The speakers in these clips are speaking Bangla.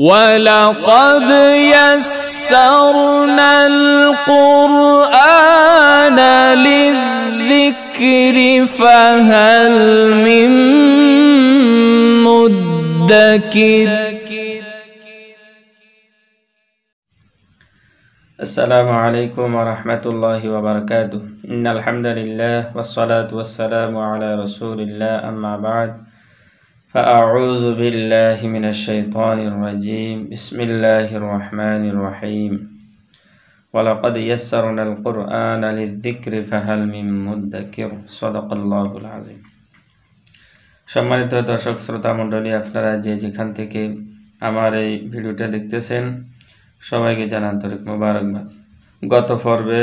ولقد يسرنا القرآن للذكر فهل من مدكر السلام عليكم ورحمة الله وبركاته إن الحمد لله والصلاة والسلام على رسول الله أما بعد فأعوذ بالله من الشيطان الرجيم بسم الله الرحمن الرحيم ولقد يسرنا القرآن للذكر فهل من مدكر صدق الله العظيم সম্মানিত দর্শক শ্রোতা মণ্ডলী আপনারা যে যেখান থেকে আমার এই ভিডিওটা দেখতেছেন সবাইকে জানান আন্তরিক মোবারকবাদ গত পর্বে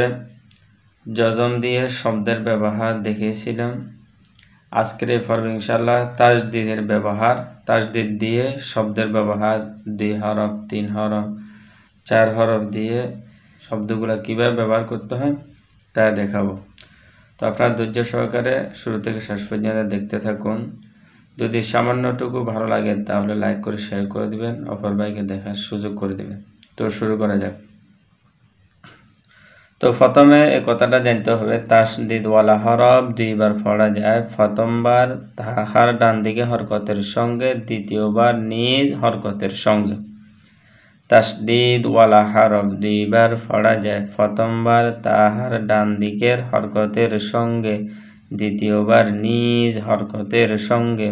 যজম দিয়ে শব্দের ব্যবহার দেখিয়েছিলাম আজকের এই পর্বে ইনশাল্লাহ তাজদিদের ব্যবহার তাজদিদ দিয়ে শব্দের ব্যবহার দুই হরফ তিন হরফ চার হরফ দিয়ে শব্দগুলো কীভাবে ব্যবহার করতে হয় তা দেখাবো তো আপনার ধৈর্য সহকারে শুরু থেকে শেষ পর্যন্ত দেখতে থাকুন যদি সামান্যটুকু ভালো লাগে তাহলে লাইক করে শেয়ার করে দিবেন অপর ভাইকে দেখার সুযোগ করে দেবেন তো শুরু করা যাক তো প্রথমে এ কথাটা জানতে হবে তাসদিদওয়ালা হরফ দুইবার পড়া যায় প্রথমবার তাহার ডান দিকে হরকতের সঙ্গে দ্বিতীয়বার নিজ হরকতের সঙ্গে তাসদিদওয়ালা হরফ দুইবার পড়া যায় প্রথমবার তাহার ডান দিকের হরকতের সঙ্গে দ্বিতীয়বার নিজ হরকতের সঙ্গে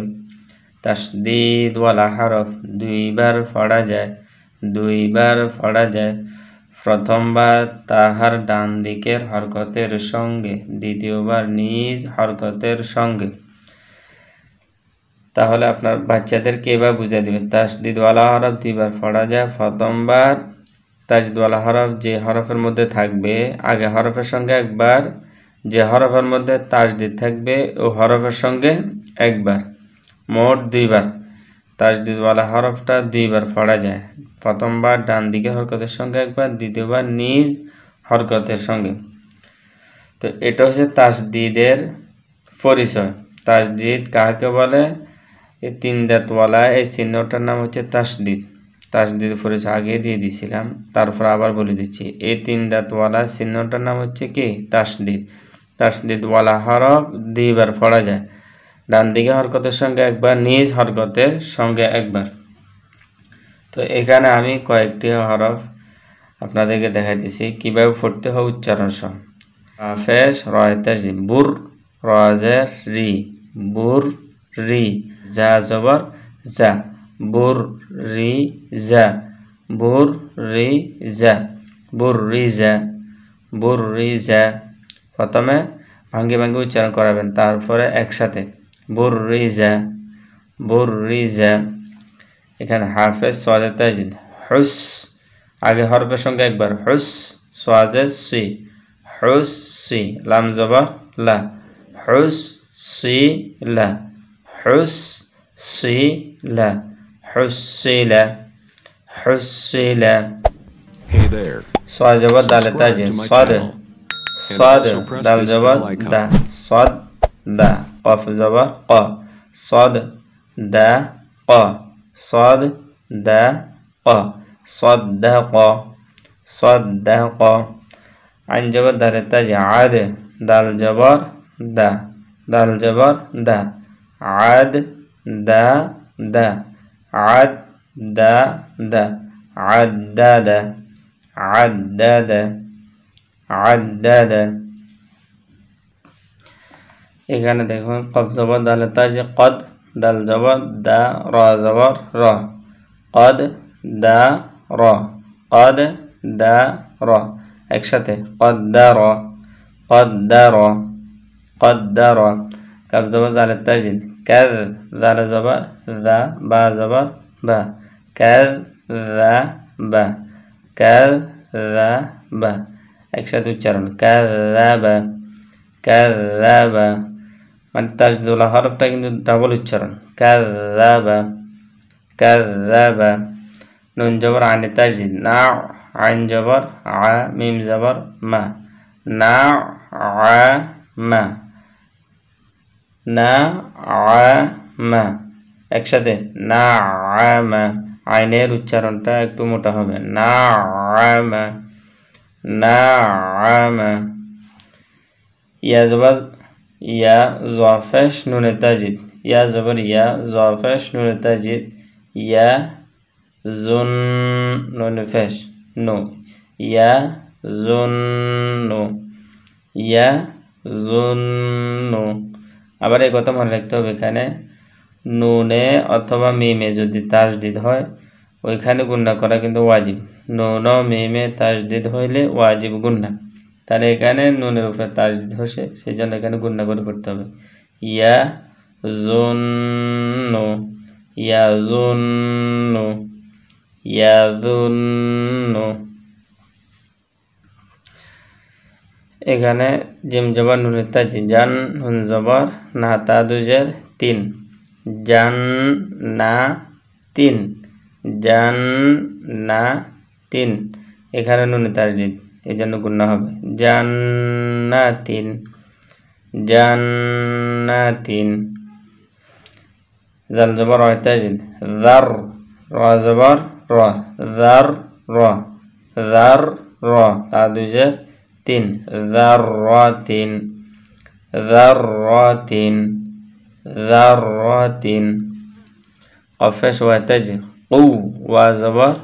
তাসদিদওয়ালা হরফ দুইবার পড়া যায় দুইবার পড়া যায় প্রথমবার তাহার ডান দিকের হরকতের সঙ্গে দ্বিতীয়বার নিজ হরকতের সঙ্গে তাহলে আপনার বাচ্চাদেরকে এবার বুঝিয়ে দেবেন তাসদিদওয়ালা হরফ দুইবার পড়া যায় প্রথমবার তাজদওয়ালা হরফ যে হরফের মধ্যে থাকবে আগে হরফের সঙ্গে একবার যে হরফের মধ্যে তাসদিদ থাকবে ও হরফের সঙ্গে একবার মোট দুইবার তাজদিদওয়ালা হরফটা দুইবার পড়া যায় প্রথমবার ডান দিকে হরকতের সঙ্গে একবার দ্বিতীয়বার নিজ হরকতের সঙ্গে তো এটা হচ্ছে তাজদিদের পরিচয় তাজদিদ কাকে বলে এই তিন দাঁতওয়ালা এই চিহ্নটার নাম হচ্ছে তাসদিদ তাসদিদ পরিচয় আগে দিয়ে দিছিলাম তারপর আবার বলে দিচ্ছি এই তিন দাঁতওয়ালা চিহ্নটার নাম হচ্ছে কি তাসদিদ তাসদিদওয়ালা হরফ দুইবার পড়া যায় ডান দিকে হরকতের সঙ্গে একবার নিজ হরকতের সঙ্গে একবার তো এখানে আমি কয়েকটি হরফ আপনাদেরকে দেখাইতেছি কীভাবে ফুটতে হয় উচ্চারণ সহ রাফেশ বুর রজের রি বুর রি যা জবর যা বুর রি যা বুর রি যা বুর রি যা বুর রি যা প্রথমে ভাঙ্গি ভাঙ্গি উচ্চারণ করাবেন তারপরে একসাথে برز برز এখানে হারফে সোয়াজে তাজদিদ হুস আগে হরফের সঙ্গে একবার হুস সোয়াজে সি হুস সি লাম জবা লা হুস সি লা হুস সি লা হুস সি লা হুস সি লা صاد جواب دال تاج صاد صاد دال جواب دا صاد دا قاف زبا قا صاد دا قا صاد دا قا صاد دا قا صاد دا قا عن جبا دار التاج عاد دال جبار دا دال جبار دا عاد دا دا عاد دا دا عاد دا دا এখানে দেখুন কফ জবর দালের তাজে কদ দাল জবর দা র জবর র কদ দা র কদ দা র একসাথে কদ দা র কদ দা র কদ দা র কাফ জবর জালের তাজিন কাজ দাল জবর দা বা জবর বা কাজ দা বা কাজ দা বা একসাথে উচ্চারণ কাজ দা كذاب كذاب মানে তাজদুলা হরফটা কিন্তু ডাবল উচ্চারণ কাজাবা কাজাবা নুন জবর আনে তাজদিদ না আইন জবর আ মিম জবর মা না আ মা না আ মা একসাথে না আ মা আইনের উচ্চারণটা একটু মোটা হবে না আ মা না আ মা ইয়াজবাজ ইয়া জফেশ নুনে তাজিদ ইয়া জবর ইয়া জফেশ নুনে তাজিদ ইয়া জুন নুনে ফেশ নো ইয়া জুন নো ইয়া জুন নো আবার এই কথা মনে রাখতে হবে এখানে নুনে অথবা মিমে যদি তাজদিদ হয় ওইখানে গুন্না করা কিন্তু ওয়াজিব নুন মিমে তাজদিদ হইলে ওয়াজিব গুন্না তাহলে এখানে নুনের উপরে তাজ ধসে সেই জন্য এখানে গুন্না করে পড়তে হবে ইয়া জুন ইয়া জুন ইয়া জুন এখানে জিম জবর নুনের তাজ জান হুন জবর না তাদুজের তিন জান না তিন জান না তিন এখানে নুনের তাজদিদ এজন্য গুণ গুণা হবে জান্নাতিন জান্নাতিন জাল জবর রহতাজিন জার র জবর র জার র জার র তা দুই যে তিন ذراتين ذراتين ذراتين قفش وتجر قو وزبر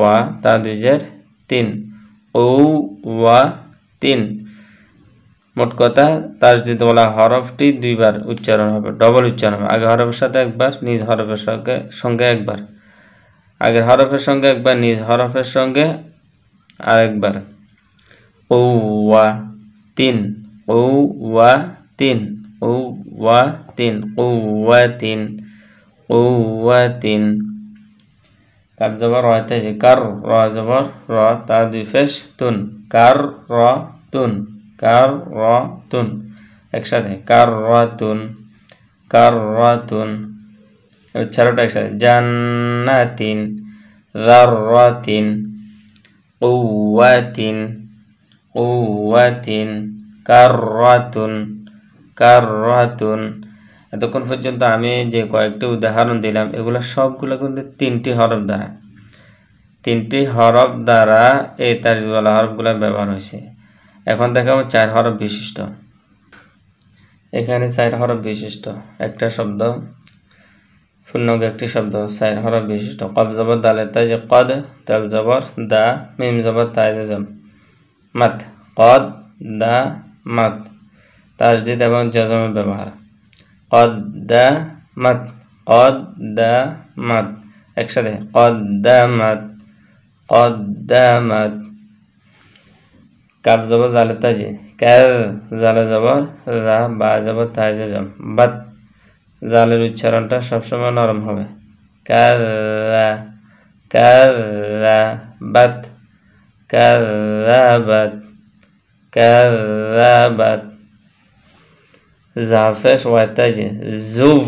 وتدجر تن ওয়া তিন মোট কথা তার যদি বলা হরফটি দুইবার উচ্চারণ হবে ডবল উচ্চারণ হবে আগে হরফের সাথে একবার নিজ হরফের সঙ্গে সঙ্গে একবার আগের হরফের সঙ্গে একবার নিজ হরফের সঙ্গে আর একবার ও ওয়া তিন ঔ ওয়া তিন ঔ ওয়া তিন ঔ ওয়া তিন ঔ ওয়া তিন কার জবর রতে আছে কার র জবর র তা দুই ফেস তুন কার র তুন কার র তুন একসাথে কার র তুন কার র তুন চারোটা একসাথে জান্নাতিন ذرة قوة قوة كرة كرة এতক্ষণ পর্যন্ত আমি যে কয়েকটি উদাহরণ দিলাম এগুলো সবগুলো কিন্তু তিনটি হরফ দ্বারা তিনটি হরফ দ্বারা এই তাজওয়ালা হরফগুলো ব্যবহার হয়েছে এখন দেখাবো চার হরফ বিশিষ্ট এখানে চার হরফ বিশিষ্ট একটা শব্দ পূর্ণক একটি শব্দ চার হরফ বিশিষ্ট কব জবর দালে তাই যে কদ তেল জবর দা মিম জবর তাজ মাত কদ দা মাত তাজদিদ এবং জজমের ব্যবহার কদ্দামাত কদ্দামাত একসাথে কদ্দামাত কদ্দামাত কাব যাব জালে তাজে কার জালে যাব রা বা যাব তাজে জম বাত জালের উচ্চারণটা সবসময় নরম হবে কার কার বাত কার বাত কার বাত जाफ़ेश वाताज जुव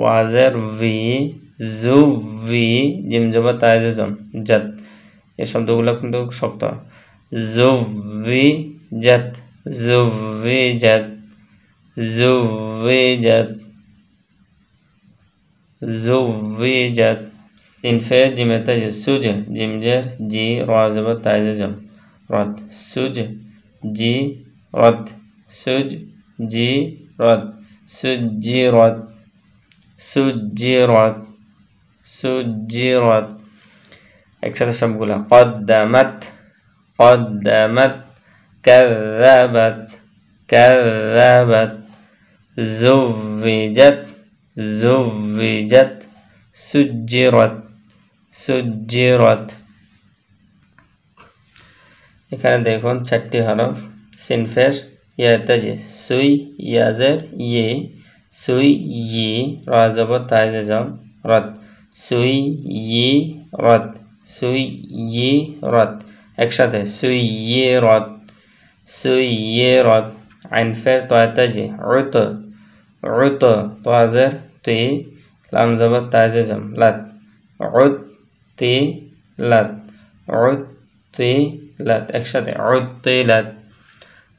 वाजर वी जुव वी जिमजुब ताजुम जत ये शब्दगुल शब्द तो जुव वी जत जुव वी जत जुव वी जत जुव वी जत इनफे जिमेताज सुज जिमजर जी रुआजब ताजुम रत सुज जी रत सुज जी سجرت سجرت سجرت سجرت একসাথে সবগুলা قدمت قدمت كذبت كذبت زوجت زوجت سجرت سجرت এখানে দেখুন চারটি হরফ সিনফের ইয়াতে যে সুই ইয়াজের ইয়ে সুই ই রজব তাইজ জম রদ সুই ই রদ সুই ই রদ একসাথে সুই ই রদ সুই ই রদ আইনফের তয়াতে যে রুত রুত তোয়াজের তুই লাম জব তাইজ জম লাত রুত তি লাত রুত তি লাত একসাথে রুত তি লাত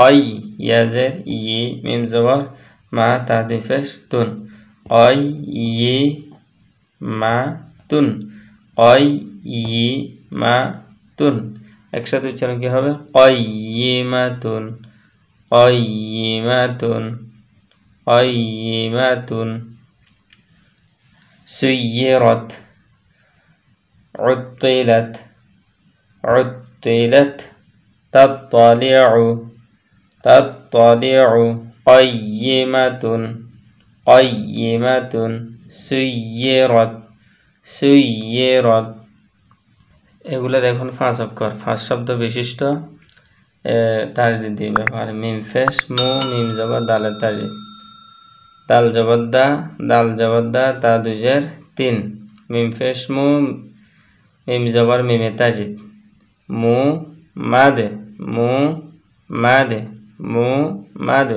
أي يزر ي ميم زوار ما تعديفش دون أي ي ما دون أي ي ما دون أكشاتو چلن كي هوا أي ي ما دون أي ي ما دون أي ي ما دون سيرت عطلت عطلت تطلعو تطلع قيمة قيمة سيرت সুইয়েরত এগুলো দেখুন ফাঁস অক্ষর ফাঁস শব্দ বিশিষ্ট তাজদিদ ব্যাপার মিম ফেস মু মিম জবর দালের তাজদিদ তাল জবদ্দা দাল জবদ্দা তা দুজের তিন মিম ফেস মু মিম জবর মিমে তাজিদ মু মাদে মু মাদে মু মাদ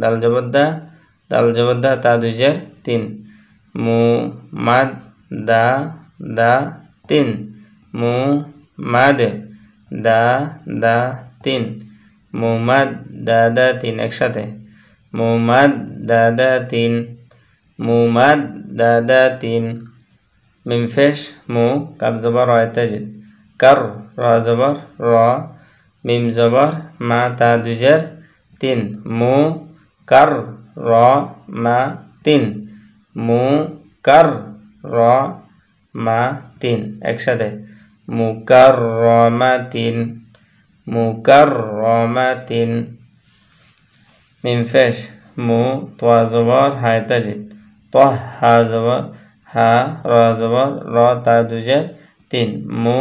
দাল জবদ্দা দাল জবদ্দা তা দুই জের তিন মু মাদ দা দা তিন মু মাদ দা দা তিন মুমাদ দা তিন একসাথে মুমাদ দা তিন মুমাদ দা তিন মিমফেশ মু কাব জবর রয়তাজিদ কার র জবর র মিম জবর মা তা দুজার तीन मु कर र मा तीन मु कर र मा तीन एक साथ मु कर र मा तीन मु कर र मा तीन मीम फैश मु त्वा जबर हाय तजिद त्वा हा जबर हा र जबर र ता दुजे तीन मु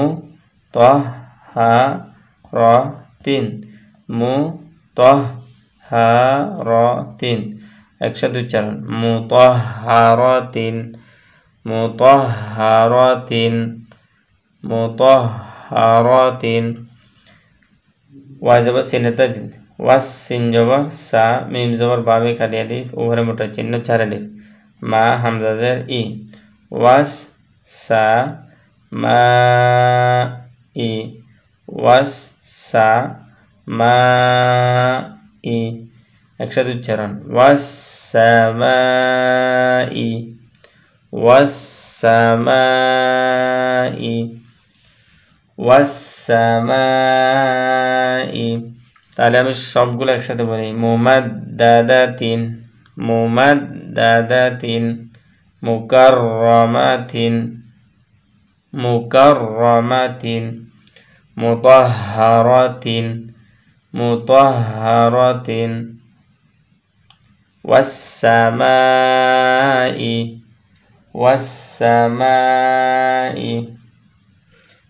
त्वा हा र तीन मु त्वा মুতাহারাতিন একসাথে উচ্চারণ মুতাহারাতিন মুতাহারাতিন মুতাহারাতিন ওয়া জবর সিনতাদিন ওয়াস সিন জবর সা মিম জবর বাবে খালি আলিফ উপরে মোটা চিহ্ন চার আলিফ মা হামজা জের ই ওয়াস সা মা ই ওয়াস সা মা ই أكثر تجران والسماء والسماء والسماء تعالى مش شعب قول أكثر تبري ممددات ممددات مكرمات مكرمات مطهرات, مطهرات والسماء والسماء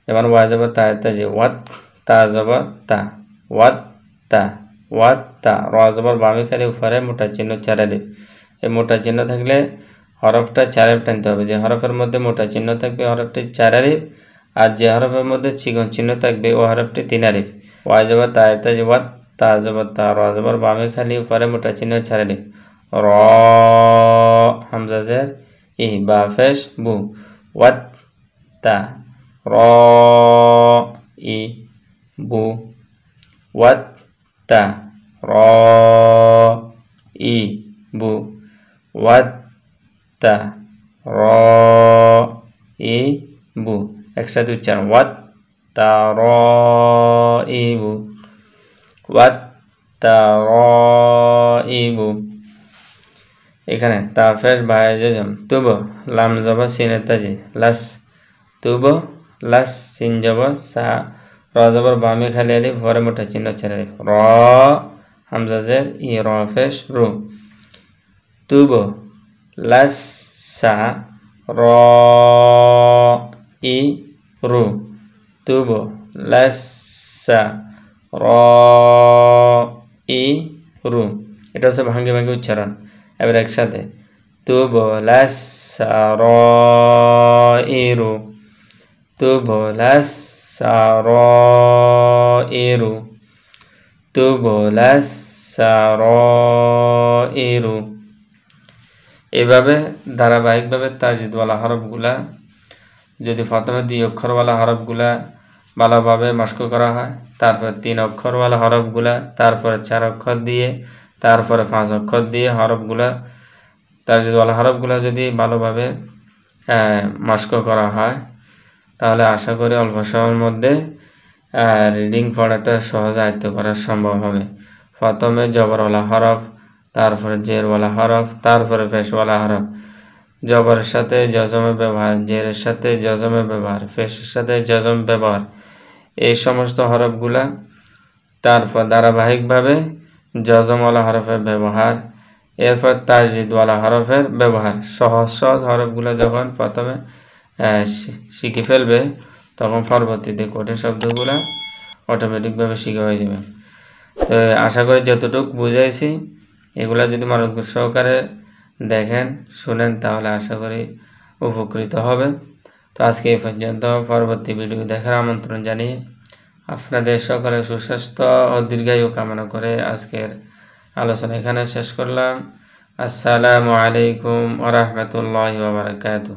যেমন ওয়া যাব তা তা যে ওয়াত তা যাব তা ওয়াত তা ওয়াত তা র জবর খালি উপরে মোটা চিহ্ন চারালে এই মোটা চিহ্ন থাকলে হরফটা চারাপ টানতে হবে যে হরফের মধ্যে মোটা চিহ্ন থাকবে হরফটি চারারিফ আর যে হরফের মধ্যে চিকন চিহ্ন থাকবে ও হরফটি তিনারিফ ওয়া যাব তা তা যে ওয়াত তা যাব তা র জবর খালি উপরে মোটা চিহ্ন ছাড়ালে ro Hamzah z i Bafesh bu wat ta ro i bu wat ta ro i bu wat ta ro i bu ekstra tujuan wat ta ro i bu wat ta ro i bu wat -ta -ro -i -bu. এখানে তাফেস বায়োজম তুব লাম জব সিনে তাজি লাস তুব লাস সিন জব সা র জবর বামে খালি আলি ভরে মোটা চিহ্ন ছেড়ে আলি র হামজাজের ই র ফেস রু তুব লাস সা র ই রু তুব লাস সা র ই রু এটা হচ্ছে ভাঙ্গে ভাঙ্গে উচ্চারণ এবার একসাথে তু সারু তু সারু তুবলাস সারু এভাবে ধারাবাহিকভাবে তাজিদওয়ালা হরফগুলা যদি প্রথমে দুই অক্ষরওয়ালা হরফগুলা ভালোভাবে মস্ক করা হয় তারপর তিন অক্ষরওয়ালা হরফগুলা তারপর চার অক্ষর দিয়ে তারপরে পাঁচ অক্ষর দিয়ে হরফগুলা তার যদি বলা যদি ভালোভাবে মাস্ক করা হয় তাহলে আশা করি অল্প সময়ের মধ্যে রিডিং পড়াটা সহজ আয়ত্ত করা সম্ভব হবে প্রথমে জবরওয়ালা হরফ তারপরে জেরওয়ালা হরফ তারপরে পেশওয়ালা হরফ জবরের সাথে যজমের ব্যবহার জেরের সাথে যজমের ব্যবহার ফেসের সাথে যজম ব্যবহার এই সমস্ত হরফগুলা তারপর ধারাবাহিকভাবে জজমওয়ালা হরফের ব্যবহার এরপর তাজিদওয়ালা হরফের ব্যবহার সহজ সহজ হরফগুলো যখন প্রথমে শিখে ফেলবে তখন পরবর্তীতে কঠিন শব্দগুলো অটোমেটিকভাবে শিখে হয়ে যাবে তো আশা করি যতটুকু বুঝাইছি এগুলো যদি মানব সহকারে দেখেন শুনেন তাহলে আশা করি উপকৃত হবে তো আজকে এই পর্যন্ত পরবর্তী ভিডিও দেখার আমন্ত্রণ জানিয়ে আপনাদের সকলে সুস্বাস্থ্য ও দীর্ঘায়ু কামনা করে আজকের আলোচনা এখানে শেষ করলাম আসসালামু আলাইকুম ওরহমতুল্লাহ বারকাতু